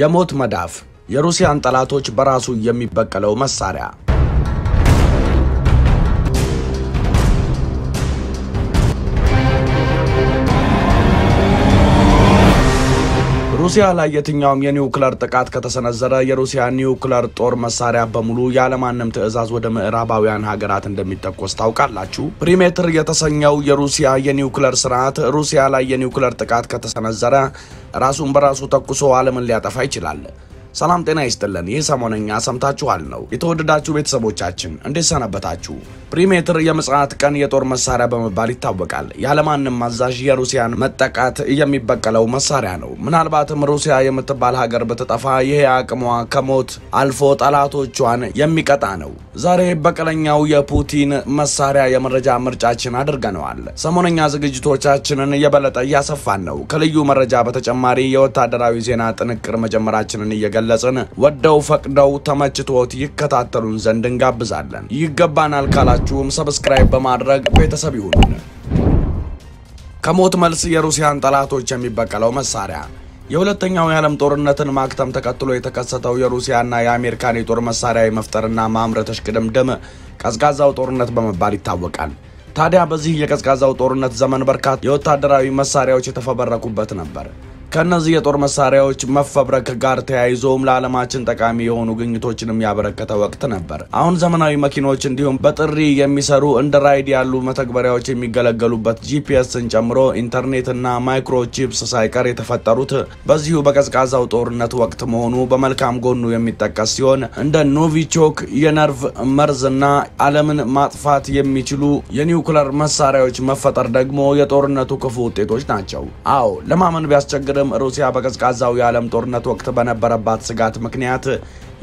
የሞት መዳፍ የሩሲያን ጠላቶች በራሱ የሚበቀለው መሳሪያ ሩሲያ ላይ የትኛውም የኒውክለር ጥቃት ከተሰነዘረ የሩሲያ ኒውክለር ጦር መሳሪያ በሙሉ ያለማንም ትዕዛዝ ወደ ምዕራባውያን ሀገራት እንደሚተኮስ ታውቃላችሁ። ፕሪሜትር የተሰኘው የሩሲያ የኒውክለር ስርዓት ሩሲያ ላይ የኒውክለር ጥቃት ከተሰነዘረ ራሱን በራሱ ተኩሶ ዓለምን ሊያጠፋ ይችላል። ሰላም ጤና ይስጥልን። ይህ ሰሞነኛ ሰምታችኋል ነው። የተወደዳችሁ ቤተሰቦቻችን እንዴት ሰነበታችሁ? ፕሪሜትር የምጽዓት ቀን የጦር መሳሪያ በመባል ይታወቃል። ያለማንም አዛዥ የሩሲያን መጠቃት የሚበቀለው መሳሪያ ነው። ምናልባትም ሩሲያ የምትባል ሀገር ብትጠፋ ይሄ አቅሟ ከሞት አልፎ ጠላቶቿን የሚቀጣ ነው። ዛሬ በቀለኛው የፑቲን መሳሪያ የመረጃ ምርጫችን አድርገነዋል። ሰሞነኛ ዝግጅቶቻችንን የበለጠ እያሰፋን ነው። ከልዩ መረጃ በተጨማሪ የወታደራዊ ዜና ጥንቅር መጀመራችንን እየገ እየገለጽን ወደው ፈቅደው ተመችቶት ይከታተሉን ዘንድ እንጋብዛለን። ይገባናል ካላችሁም ሰብስክራይብ በማድረግ ቤተሰብ ይሁኑን። ከሞት መልስ የሩሲያን ጠላቶች የሚበቀለው መሳሪያ የሁለተኛው የዓለም ጦርነትን ማክተም ተከትሎ የተከሰተው የሩሲያና የአሜሪካን የጦር መሳሪያ የመፍጠርና ማምረት እሽቅድምድም ቀዝቃዛው ጦርነት በመባል ይታወቃል። ታዲያ በዚህ የቀዝቃዛው ጦርነት ዘመን በርካታ የወታደራዊ መሳሪያዎች የተፈበረኩበት ነበር። ከነዚህ የጦር መሳሪያዎች መፈብረክ ጋር ተያይዞም ለዓለማችን ጠቃሚ የሆኑ ግኝቶችንም ያበረከተ ወቅት ነበር። አሁን ዘመናዊ መኪኖች እንዲሁም በጥሪ የሚሰሩ እንደ ራይድ ያሉ መተግበሪያዎች የሚገለገሉበት ጂፒኤስን ጨምሮ ኢንተርኔትና ማይክሮቺፕስ ሳይቀር የተፈጠሩት በዚሁ በቀዝቃዛው ጦርነት ወቅት መሆኑ በመልካም ጎኑ የሚጠቀስ ሲሆን እንደ ኖቪቾክ የነርቭ መርዝና ዓለምን ማጥፋት የሚችሉ የኒውክለር መሳሪያዎች መፈጠር ደግሞ የጦርነቱ ክፉ ውጤቶች ናቸው። አዎ ለማመን ቢያስቸግር ቢደረግም ሩሲያ በቀዝቃዛው የዓለም ጦርነት ወቅት በነበረባት ስጋት ምክንያት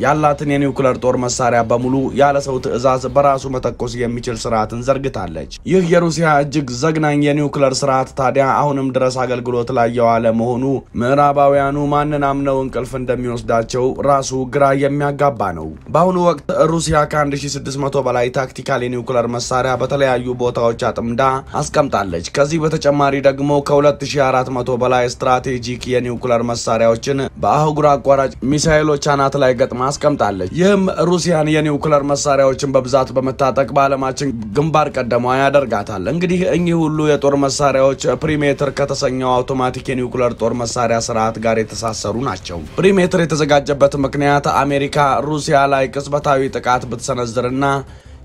ያላትን የኒውክለር ጦር መሳሪያ በሙሉ ያለ ሰው ትዕዛዝ በራሱ መተኮስ የሚችል ስርዓትን ዘርግታለች። ይህ የሩሲያ እጅግ ዘግናኝ የኒውክለር ስርዓት ታዲያ አሁንም ድረስ አገልግሎት ላይ የዋለ መሆኑ ምዕራባውያኑ ማንን አምነው እንቅልፍ እንደሚወስዳቸው ራሱ ግራ የሚያጋባ ነው። በአሁኑ ወቅት ሩሲያ ከ1600 በላይ ታክቲካል የኒውክለር መሳሪያ በተለያዩ ቦታዎች አጥምዳ አስቀምጣለች። ከዚህ በተጨማሪ ደግሞ ከ2400 በላይ ስትራቴጂክ የኒውክለር መሳሪያዎችን በአህጉር አቋራጭ ሚሳይሎች አናት ላይ ገጥማ አስቀምጣለች። ይህም ሩሲያን የኒውክለር መሳሪያዎችን በብዛት በመታጠቅ በዓለማችን ግንባር ቀደማ ያደርጋታል። እንግዲህ እኚህ ሁሉ የጦር መሳሪያዎች ፕሪሜትር ከተሰኘው አውቶማቲክ የኒውክለር ጦር መሳሪያ ስርዓት ጋር የተሳሰሩ ናቸው። ፕሪሜትር የተዘጋጀበት ምክንያት አሜሪካ ሩሲያ ላይ ቅጽበታዊ ጥቃት ብትሰነዝርና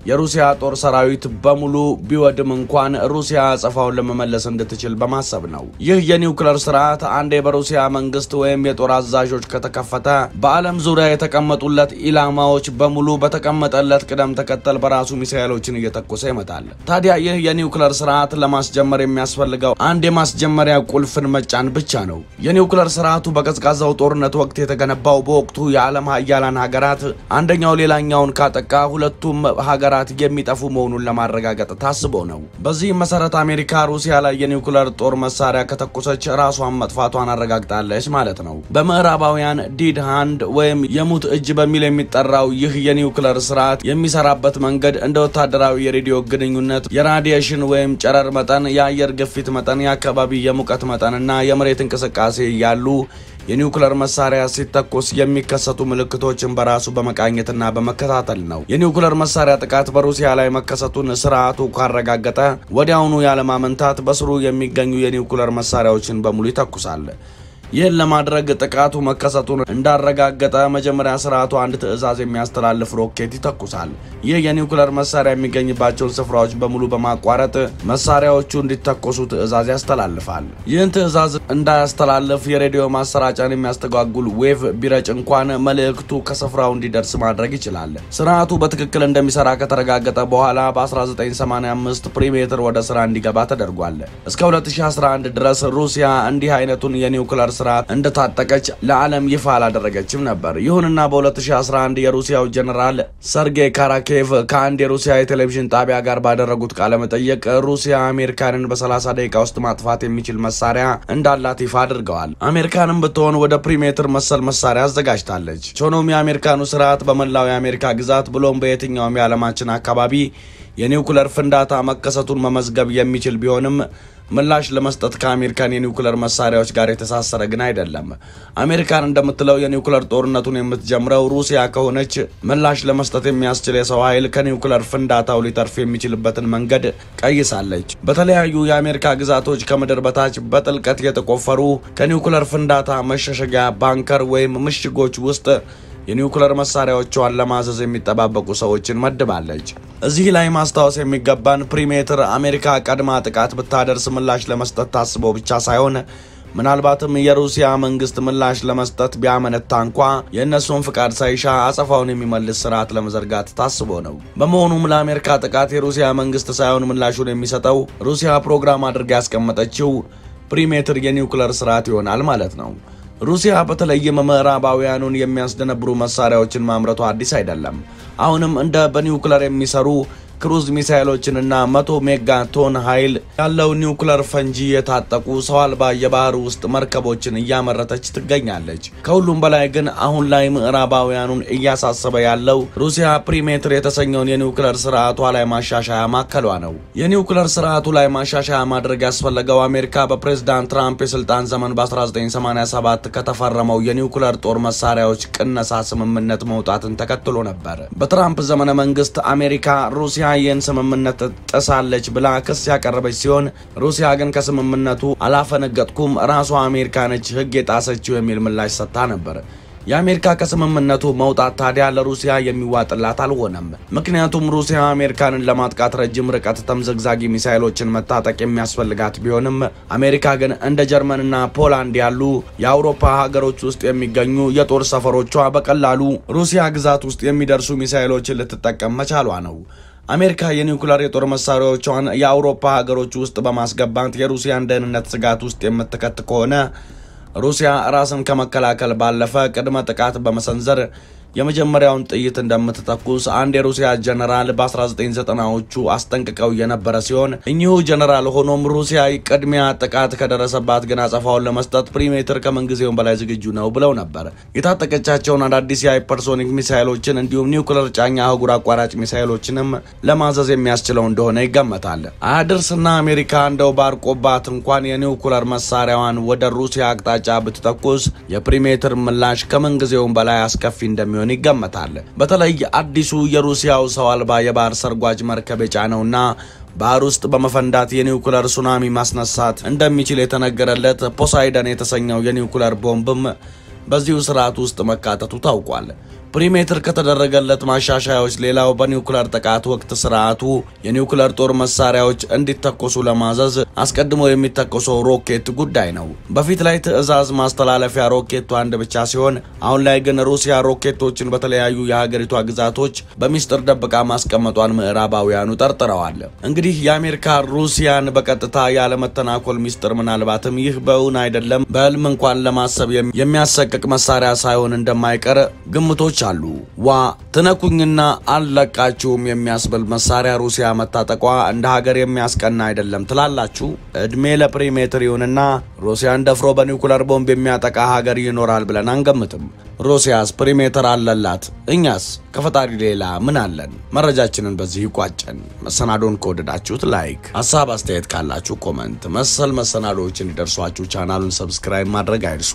የሩሲያ ጦር ሰራዊት በሙሉ ቢወድም እንኳን ሩሲያ አጸፋውን ለመመለስ እንድትችል በማሰብ ነው። ይህ የኒውክለር ስርዓት አንዴ በሩሲያ መንግስት ወይም የጦር አዛዦች ከተከፈተ በዓለም ዙሪያ የተቀመጡለት ኢላማዎች በሙሉ በተቀመጠለት ቅደም ተከተል በራሱ ሚሳኤሎችን እየተኮሰ ይመጣል። ታዲያ ይህ የኒውክለር ስርዓት ለማስጀመር የሚያስፈልገው አንድ የማስጀመሪያ ቁልፍን መጫን ብቻ ነው። የኒውክለር ስርዓቱ በቀዝቃዛው ጦርነት ወቅት የተገነባው በወቅቱ የዓለም ሀያላን ሀገራት አንደኛው ሌላኛውን ካጠቃ ሁለቱም ሀገራት አገራት የሚጠፉ መሆኑን ለማረጋገጥ ታስቦ ነው። በዚህም መሰረት አሜሪካ ሩሲያ ላይ የኒውክለር ጦር መሳሪያ ከተኮሰች ራሷን መጥፋቷን አረጋግጣለች ማለት ነው። በምዕራባውያን ዲድ ሃንድ ወይም የሙት እጅ በሚል የሚጠራው ይህ የኒውክለር ስርዓት የሚሰራበት መንገድ እንደ ወታደራዊ የሬዲዮ ግንኙነት፣ የራዲየሽን ወይም ጨረር መጠን፣ የአየር ግፊት መጠን፣ የአካባቢ የሙቀት መጠን እና የመሬት እንቅስቃሴ ያሉ የኒውክለር መሳሪያ ሲተኮስ የሚከሰቱ ምልክቶችን በራሱ በመቃኘትና በመከታተል ነው። የኒውክለር መሳሪያ ጥቃት በሩሲያ ላይ መከሰቱን ስርዓቱ ካረጋገጠ ወዲያውኑ ያለማመንታት በስሩ የሚገኙ የኒውክለር መሳሪያዎችን በሙሉ ይተኩሳል። ይህን ለማድረግ ጥቃቱ መከሰቱን እንዳረጋገጠ መጀመሪያ ስርዓቱ አንድ ትዕዛዝ የሚያስተላልፍ ሮኬት ይተኩሳል። ይህ የኒውክለር መሳሪያ የሚገኝባቸውን ስፍራዎች በሙሉ በማቋረጥ መሳሪያዎቹ እንዲተኮሱ ትዕዛዝ ያስተላልፋል። ይህን ትዕዛዝ እንዳያስተላልፍ የሬዲዮ ማሰራጫን የሚያስተጓጉል ዌቭ ቢረጭ እንኳን መልእክቱ ከስፍራው እንዲደርስ ማድረግ ይችላል። ስርዓቱ በትክክል እንደሚሰራ ከተረጋገጠ በኋላ በ1985 ፕሪሜትር ወደ ስራ እንዲገባ ተደርጓል። እስከ 2011 ድረስ ሩሲያ እንዲህ አይነቱን የኒውክለር ስርዓት እንደታጠቀች ለዓለም ይፋ አላደረገችም ነበር። ይሁንና በ2011 የሩሲያው ጀነራል ሰርጌይ ካራኬቭ ከአንድ የሩሲያ የቴሌቪዥን ጣቢያ ጋር ባደረጉት መጠየቅ ሩሲያ አሜሪካንን በ30 ደቂቃ ውስጥ ማጥፋት የሚችል መሳሪያ እንዳላት ይፋ አድርገዋል። አሜሪካንም ብትሆን ወደ ፕሪሜትር መሰል መሳሪያ አዘጋጅታለች። ሆኖም የአሜሪካኑ ስርዓት በመላው የአሜሪካ ግዛት ብሎም በየትኛውም የዓለማችን አካባቢ የኒውክለር ፍንዳታ መከሰቱን መመዝገብ የሚችል ቢሆንም ምላሽ ለመስጠት ከአሜሪካን የኒውክለር መሳሪያዎች ጋር የተሳሰረ ግን አይደለም። አሜሪካን እንደምትለው የኒውክለር ጦርነቱን የምትጀምረው ሩሲያ ከሆነች ምላሽ ለመስጠት የሚያስችል የሰው ኃይል ከኒውክለር ፍንዳታው ሊተርፍ የሚችልበትን መንገድ ቀይሳለች። በተለያዩ የአሜሪካ ግዛቶች ከምድር በታች በጥልቀት የተቆፈሩ ከኒውክለር ፍንዳታ መሸሸጊያ ባንከር ወይም ምሽጎች ውስጥ የኒውክለር መሳሪያዎቿን ለማዘዝ የሚጠባበቁ ሰዎችን መድባለች። እዚህ ላይ ማስታወስ የሚገባን ፕሪሜትር አሜሪካ ቀድማ ጥቃት ብታደርስ ምላሽ ለመስጠት ታስቦ ብቻ ሳይሆን ምናልባትም የሩሲያ መንግስት ምላሽ ለመስጠት ቢያመነታ እንኳ የእነሱን ፍቃድ ሳይሻ አጸፋውን የሚመልስ ስርዓት ለመዘርጋት ታስቦ ነው። በመሆኑም ለአሜሪካ ጥቃት የሩሲያ መንግስት ሳይሆን ምላሹን የሚሰጠው ሩሲያ ፕሮግራም አድርጋ ያስቀመጠችው ፕሪሜትር የኒውክለር ስርዓት ይሆናል ማለት ነው። ሩሲያ በተለይ ምዕራባውያኑን የሚያስደነብሩ መሳሪያዎችን ማምረቷ አዲስ አይደለም። አሁንም እንደ በኒውክለር የሚሰሩ ክሩዝ ሚሳይሎችንና መቶ ሜጋቶን ኃይል ያለው ኒውክለር ፈንጂ የታጠቁ ሰው አልባ የባህር ውስጥ መርከቦችን እያመረተች ትገኛለች። ከሁሉም በላይ ግን አሁን ላይ ምዕራባውያኑን እያሳሰበ ያለው ሩሲያ ፕሪሜትር የተሰኘውን የኒውክለር ስርዓቷ ላይ ማሻሻያ ማከሏ ነው። የኒውክለር ስርዓቱ ላይ ማሻሻያ ማድረግ ያስፈለገው አሜሪካ በፕሬዝዳንት ትራምፕ የስልጣን ዘመን በ1987 ከተፈረመው የኒውክለር ጦር መሳሪያዎች ቅነሳ ስምምነት መውጣትን ተከትሎ ነበር። በትራምፕ ዘመነ መንግስት አሜሪካ ሩሲያ ይህን ስምምነት ጥሳለች ብላ ክስ ያቀረበች ሲሆን ሩሲያ ግን ከስምምነቱ አላፈነገጥኩም፣ ራሷ አሜሪካ ነች ህግ የጣሰችው የሚል ምላሽ ሰጥታ ነበር። የአሜሪካ ከስምምነቱ መውጣት ታዲያ ለሩሲያ የሚዋጥላት አልሆነም። ምክንያቱም ሩሲያ አሜሪካንን ለማጥቃት ረጅም ርቀት ተምዘግዛጊ ሚሳይሎችን መታጠቅ የሚያስፈልጋት ቢሆንም አሜሪካ ግን እንደ ጀርመንና ፖላንድ ያሉ የአውሮፓ ሀገሮች ውስጥ የሚገኙ የጦር ሰፈሮቿ በቀላሉ ሩሲያ ግዛት ውስጥ የሚደርሱ ሚሳይሎችን ልትጠቀም መቻሏ ነው። አሜሪካ የኒውክሌር የጦር መሳሪያዎቿን የአውሮፓ ሀገሮች ውስጥ በማስገባት የሩሲያን ደህንነት ስጋት ውስጥ የምትከት ከሆነ ሩሲያ ራስን ከመከላከል ባለፈ ቅድመ ጥቃት በመሰንዘር የመጀመሪያውን ጥይት እንደምትተኩስ አንድ የሩሲያ ጀነራል በ1990ዎቹ አስጠንቅቀው የነበረ ሲሆን እኚሁ ጀነራል ሆኖም ሩሲያ ቅድሚያ ጥቃት ከደረሰባት ግን አጸፋውን ለመስጠት ፕሪሜትር ከምንጊዜውም በላይ ዝግጁ ነው ብለው ነበር። የታጠቀቻቸውን አዳዲስ የሃይፐርሶኒክ ሚሳይሎችን እንዲሁም ኒውክለር ጫኛ አህጉር አቋራጭ ሚሳይሎችንም ለማዘዝ የሚያስችለው እንደሆነ ይገመታል። አያድርስና አሜሪካ እንደው ባርቆባት እንኳን የኒውክለር መሳሪያዋን ወደ ሩሲያ አቅጣጫ ብትተኩስ የፕሪሜትር ምላሽ ከምንጊዜውም በላይ አስከፊ እንደሚሆን እንደሚሆን ይገመታል። በተለይ አዲሱ የሩሲያው ሰው አልባ የባህር ሰርጓጅ መርከብ የጫነውና ባህር ውስጥ በመፈንዳት የኒውክለር ሱናሚ ማስነሳት እንደሚችል የተነገረለት ፖሳይደን የተሰኘው የኒውክለር ቦምብም በዚሁ ስርዓት ውስጥ መካተቱ ታውቋል። ፕሪሜትር ከተደረገለት ማሻሻያዎች ሌላው በኒውክለር ጥቃት ወቅት ስርዓቱ የኒውክለር ጦር መሳሪያዎች እንዲተኮሱ ለማዘዝ አስቀድሞ የሚተኮሰው ሮኬት ጉዳይ ነው። በፊት ላይ ትዕዛዝ ማስተላለፊያ ሮኬቱ አንድ ብቻ ሲሆን፣ አሁን ላይ ግን ሩሲያ ሮኬቶችን በተለያዩ የሀገሪቷ ግዛቶች በሚስጥር ደብቃ ማስቀመጧን ምዕራባውያኑ ጠርጥረዋል። እንግዲህ የአሜሪካ ሩሲያን በቀጥታ ያለመተናኮል ሚስጥር ምናልባትም ይህ በእውን አይደለም በህልም እንኳን ለማሰብ የሚያሰቅቅ መሳሪያ ሳይሆን እንደማይቀር ግምቶች አሉ። ዋ ትነኩኝና አልለቃችሁም የሚያስብል መሳሪያ ሩሲያ መታጠቋ እንደ ሀገር የሚያስቀና አይደለም ትላላችሁ? እድሜ ለፕሪሜትር ይሁንና ሩሲያን ደፍሮ በኒውክለር ቦምብ የሚያጠቃ ሀገር ይኖራል ብለን አንገምትም። ሩሲያስ ፕሪሜትር አለላት፣ እኛስ ከፈጣሪ ሌላ ምን አለን? መረጃችንን በዚህ ይቋጨን። መሰናዶን ከወደዳችሁት ላይክ፣ ሀሳብ አስተያየት ካላችሁ ኮመንት፣ መሰል መሰናዶዎች እንዲደርሷችሁ ቻናሉን ሰብስክራይብ ማድረግ አይርሱ።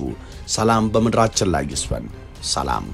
ሰላም በምድራችን ላይ ይስፈን። ሰላም